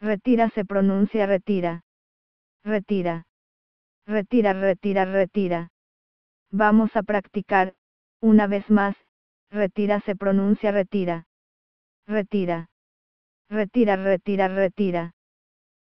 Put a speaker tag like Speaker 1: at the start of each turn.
Speaker 1: Retira se pronuncia retira. Retira. Retira, retira, retira. Vamos a practicar, una vez más, retira se pronuncia retira. Retira. Retira, retira, retira.